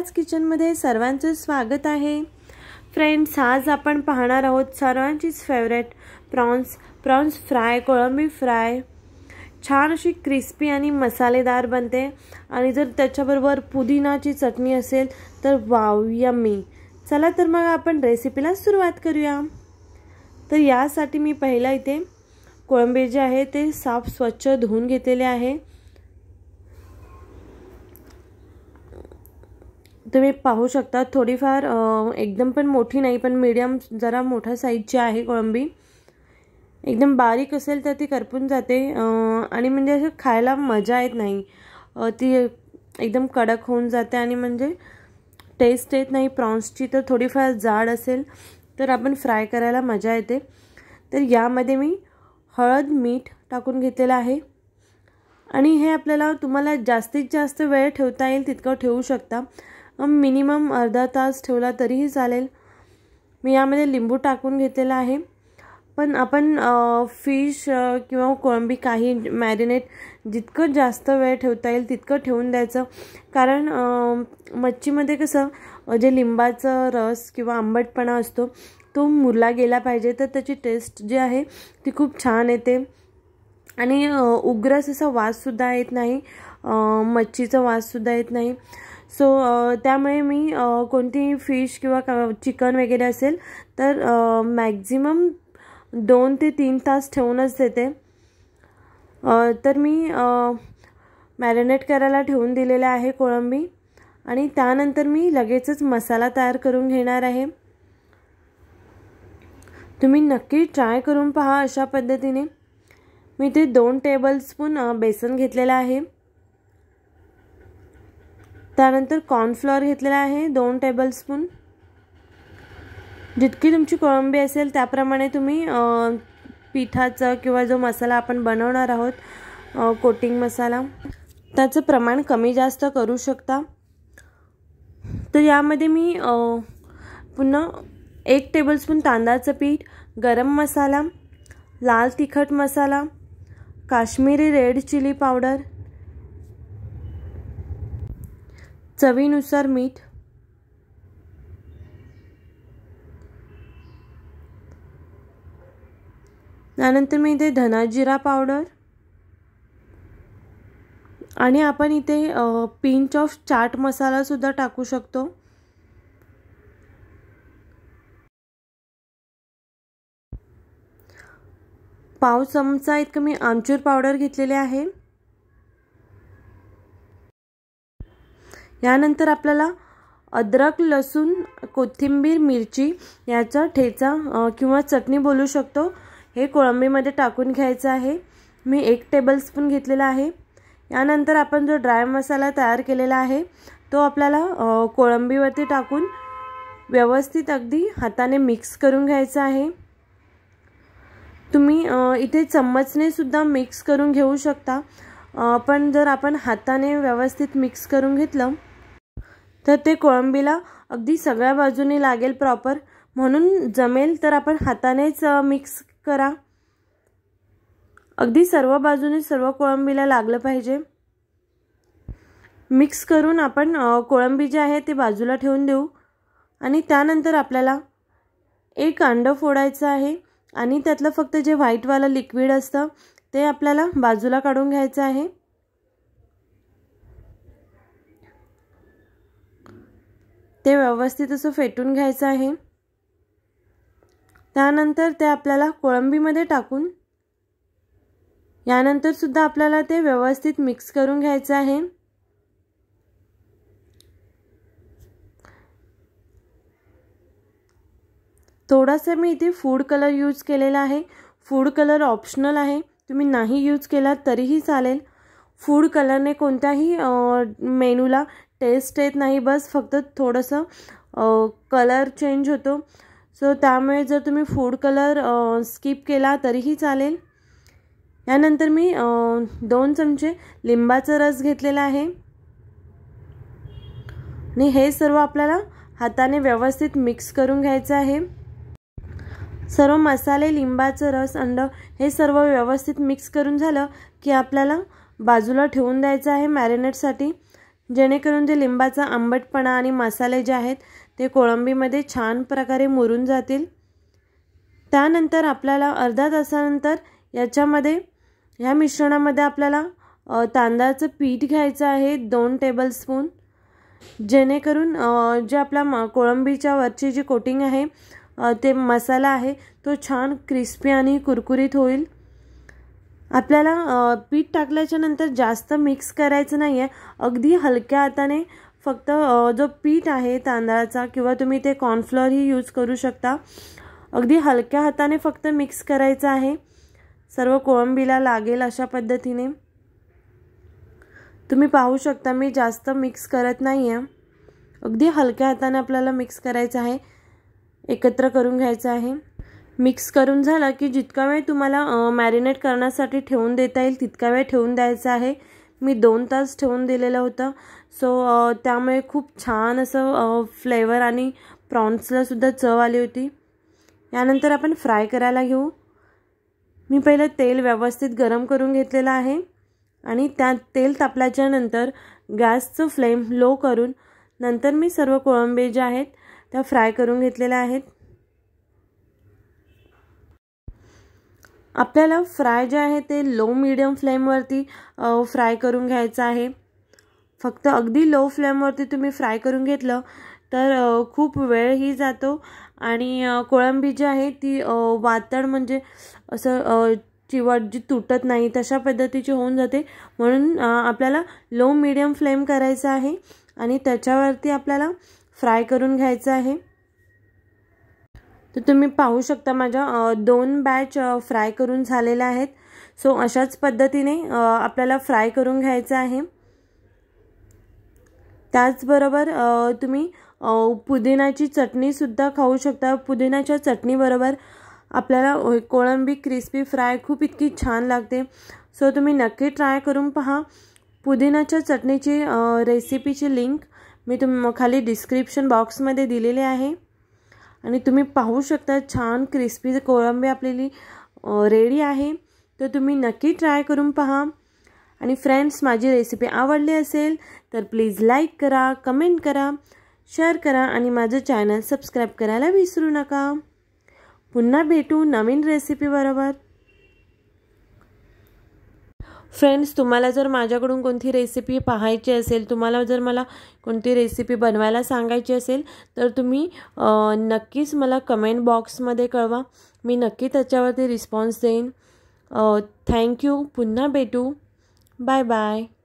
आज किचनमध्ये सर्वांचं स्वागत आहे फ्रेंड्स आज आपण पाहणार आहोत सर्वांचीच फेवरेट प्रॉन्स प्रॉन्स फ्राय कोळंबी फ्राय छान अशी क्रिस्पी आणि मसालेदार बनते आणि जर त्याच्याबरोबर पुदिनाची चटणी असेल तर वाव यम्मी चला तर मग आपण रेसिपीला सुरुवात करूया तर यासाठी मी पहिला इथे कोळंबी जे आहे ते साफ स्वच्छ धुवून घेतलेले आहे तुम्ही पाहू शकता थोडीफार एकदम पण मोठी नाही पण मीडियम जरा मोठ्या साईजची आहे कोळंबी एकदम बारीक असेल तर ती करपून जाते आणि म्हणजे असं खायला मजा येत नाही ती एकदम कडक होऊन जाते आणि म्हणजे टेस्ट येत नाही प्रॉन्सची तर थोडीफार जाड असेल तर आपण फ्राय करायला मजा येते तर यामध्ये मी हळद मीठ टाकून घेतलेलं आहे आणि हे आपल्याला तुम्हाला जास्तीत जास्त वेळ ठेवता येईल तितकं ठेवू शकता मिनिमम अर्धा तास ठेवला तरीही चालेल मी यामध्ये लिंबू टाकून घेतलेला आहे पण आपण फिश किंवा कोळंबी काही मॅरिनेट जितकं जास्त वेळ ठेवता येईल तितकं ठेवून द्यायचं कारण मच्छीमध्ये कसं जे लिंबाचं रस किंवा आंबटपणा असतो तो मुरला गेला पाहिजे तर त्याची टेस्ट जी आहे ती खूप छान येते आणि उग्रस असा वाससुद्धा येत नाही मच्छीचा वाससुद्धा येत नाही सो त्यामुळे मी कोणती फिश किंवा चिकन वगैरे असेल तर मॅक्झिमम दोन ते तीन तास ठेवूनच देते तर मी मॅरिनेट करायला ठेवून दिलेलं आहे कोळंबी आणि त्यानंतर मी लगेचच मसाला तयार करून घेणार आहे तुम्ही नक्की ट्राय करून पहा अशा पद्धतीने मी ते दोन टेबलस्पून बेसन घेतलेलं आहे त्यानंतर कॉर्नफ्लॉवर घेतलेला आहे दोन टेबलस्पून जितकी तुमची कोळंबी असेल त्याप्रमाणे तुम्ही पिठाचा किंवा जो मसाला आपण बनवणार आहोत कोटिंग मसाला त्याचं प्रमाण कमी जास्त करू शकता तर यामध्ये मी पुन्हा एक टेबलस्पून तांदळाचं पीठ गरम मसाला लाल तिखट masala Kashmiri red chilli powder चवीनुसार मीठ त्यानंतर मी इथे धना जिरा पावडर आणि आपण इथे पिंच ऑफ चाट मसाला मसालासुद्धा टाकू शकतो पाव चमचा इतकं मी आमचूर पावडर घेतलेले आहे यानंतर आपल्याला अद्रक लसूण कोथिंबीर मिरची याचा ठेचा किंवा चटणी बोलू शकतो हे कोळंबीमध्ये टाकून घ्यायचं आहे मी एक टेबलस्पून घेतलेला आहे यानंतर आपण जो ड्राय मसाला तयार केलेला आहे तो आपल्याला कोळंबीवरती टाकून व्यवस्थित अगदी हाताने मिक्स करून घ्यायचा आहे तुम्ही इथे चम्मचने सुद्धा मिक्स करून घेऊ शकता पण जर आपण हाताने व्यवस्थित मिक्स करून घेतलं तर ते कोळंबीला अगदी सगळ्या बाजूने लागेल प्रॉपर म्हणून जमेल तर आपण हातानेच मिक्स करा अगदी सर्व बाजूने सर्व कोळंबीला लागलं पाहिजे मिक्स करून आपण कोळंबी जे आहे ते बाजूला ठेवून देऊ आणि त्यानंतर आपल्याला एक अंडं फोडायचं आहे आणि त्यातलं फक्त जे व्हाईटवालं लिक्विड असतं ते आपल्याला बाजूला काढून घ्यायचं आहे ते व्यवस्थित असं फेटून घ्यायचं आहे त्यानंतर ते आपल्याला कोळंबीमध्ये टाकून यानंतर सुद्धा आपल्याला ते व्यवस्थित मिक्स करून घ्यायचं आहे थोडासा मी इथे फूड कलर यूज केलेला आहे फूड कलर ऑप्शनल आहे तुम्ही नाही यूज केला तरीही चालेल फूड कलरने कोणत्याही मेनूला टेस्ट येत नाही बस फक्त थोडंसं कलर चेंज होतो सो त्यामुळे जर तुम्ही फूड कलर स्किप केला तरीही चालेल यानंतर मी दोन चमचे लिंबाचा रस घेतलेला आहे आणि हे सर्व आपल्याला हाताने व्यवस्थित मिक्स करून घ्यायचं आहे सर्व मसाले लिंबाचं रस अंड हे सर्व व्यवस्थित मिक्स करून झालं की आपल्याला बाजूला ठेवून द्यायचं आहे मॅरिनेटसाठी जेणेकरून जे लिंबाचा आंबटपणा आणि मसाले जे आहेत ते कोळंबीमध्ये छान प्रकारे मुरून जातील त्यानंतर आपल्याला अर्धा तासानंतर याच्यामध्ये ह्या मिश्रणामध्ये आपल्याला तांदळाचं पीठ घ्यायचं आहे दोन टेबलस्पून जेणेकरून जे आपल्या म कोळंबीच्या वरची जी कोटिंग आहे ते मसाला आहे तो छान क्रिस्पी आणि कुरकुरीत होईल आपल्याला पीठ टाकल्याच्या नंतर जास्त मिक्स करायचं नाही आहे अगदी हलक्या हाताने फक्त जो पीठ आहे तांदळाचा किंवा तुम्ही ते कॉर्नफ्लोअरही यूज करू शकता अगदी हलक्या हाताने फक्त मिक्स करायचं आहे सर्व कोळंबीला लागेल अशा पद्धतीने तुम्ही पाहू शकता मी जास्त मिक्स करत नाही आहे अगदी हलक्या हाताने आपल्याला मिक्स करायचं आहे एकत्र करून घ्यायचं आहे मिक्स करून झाला की जितका वेळ तुम्हाला मॅरिनेट करण्यासाठी ठेवून देता येईल तितका वेळ ठेवून द्यायचा आहे मी दोन तास ठेवून दिलेलं होतं सो त्यामुळे खूप छान असं फ्लेवर आणि प्रॉन्सलासुद्धा चव आली होती यानंतर आपण फ्राय करायला घेऊ मी पहिलं तेल व्यवस्थित गरम करून घेतलेलं आहे आणि त्या तेल तापल्याच्या नंतर गॅसचं फ्लेम लो करून नंतर मी सर्व कोळंबे जे आहेत त्या फ्राय करून घेतलेल्या आहेत आपल्याला फ्राय जे आहे ते लो मिडियम फ्लेमवरती फ्राय करून घ्यायचं आहे फक्त अगदी लो फ्लेमवरती तुम्ही फ्राय करून घेतलं तर खूप वेळही जातो आणि कोळंबी जी आहे ती वातड म्हणजे असं चिवट जी तुटत नाही तशा पद्धतीची होऊन जाते म्हणून आपल्याला लो मिडियम फ्लेम करायचं आहे आणि त्याच्यावरती आपल्याला फ्राय करून घ्यायचं आहे तर तुम्ही पाहू शकता माझ्या दोन बॅच फ्राय करून झालेल्या आहेत सो अशाच पद्धतीने आपल्याला फ्राय करून घ्यायचं आहे त्याचबरोबर तुम्ही पुदिनाची चटणीसुद्धा खाऊ शकता पुदिनाच्या चटणीबरोबर आपल्याला कोळंबी क्रिस्पी फ्राय खूप इतकी छान लागते सो तुम्ही नक्की ट्राय करून पहा पुदिनाच्या चटणीची रेसिपीची लिंक मी तुम खाली डिस्क्रिप्शन बॉक्समध्ये दिलेली आहे आणि तुम्ही पाहू शकता छान क्रिस्पी कोळंबी आपलेली रेडी आहे तर तुम्ही नक्की ट्राय करून पहा आणि फ्रेंड्स माझी रेसिपी आवडली असेल तर प्लीज लाईक करा कमेंट करा शेअर करा आणि माझं चॅनल सबस्क्राईब करायला विसरू नका पुन्हा भेटू नवीन रेसिपीबरोबर फ्रेंड्स तुम्हाला जर माझ्याकडून कोणती रेसिपी पाहायची असेल तुम्हाला जर मला कोणती रेसिपी बनवायला सांगायची असेल तर तुम्ही नक्कीच मला कमेंट बॉक्समध्ये कळवा मी नक्की त्याच्यावरती रिस्पॉन्स देईन थँक्यू पुन्हा भेटू बाय बाय